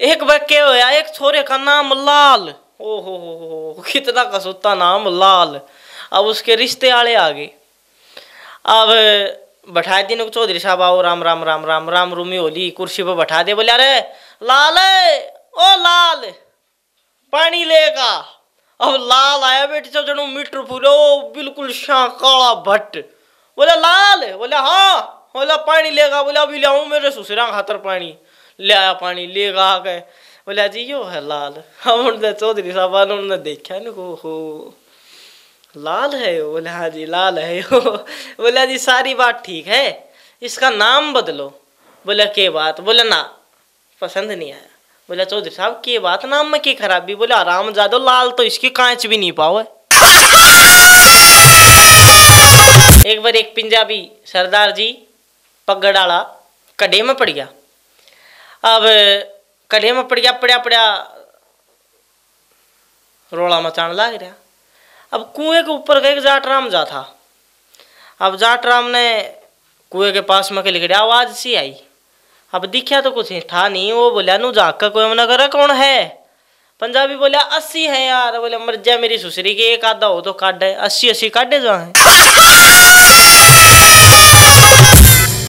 एक बार बच्चे होया एक छोरे का नाम लाल ओ हो हो कितना कसूता नाम लाल अब उसके रिश्ते आड़े आ गए अब बैठा दी चौधरी साहब आओ राम राम राम राम राम रूमी होली कुर्सी पर बैठा दे बोले अरे लाल ओ लाल पानी लेगा अब लाल आया बेटी चो जनू मीटर फूलो बिल्कुल श्या काला भट्ट बोले लाल बोले हाँ बोला पानी लेगा बोले अभी लिया मेरे सुसरा खातर पानी लिया पानी ले गा के बोलिया जी यो है लाल हम चौधरी साहब वाले उन्होंने देखा ना हो लाल है यो बोले हाँ जी लाल है यो बोले जी सारी बात ठीक है इसका नाम बदलो बोले के बात बोले ना पसंद नहीं आया बोला चौधरी साहब के बात नाम में की खराबी बोले आराम जा दो लाल तो इसकी कांच भी नहीं पाओ एक बार एक पंजाबी सरदार जी पगड़ाला कड़े में पड़ गया अब कड़े में पड़िया पड़िया पड़िया रोला मचान लाग रहा अब कुएं के ऊपर गए जाटराम जा था अब जाटराम ने कुएं के पास में के लिख लिखा आवाज़ सी आई अब दिखा तो कुछ था नहीं वो बोलिया नू जा का कोई नगर कर कौन है पंजाबी बोलिया अस्सी है यार बोले मर जा मेरी सुसरी की एक आधा हो तो काट है अस्सी अस्सी काटे जो है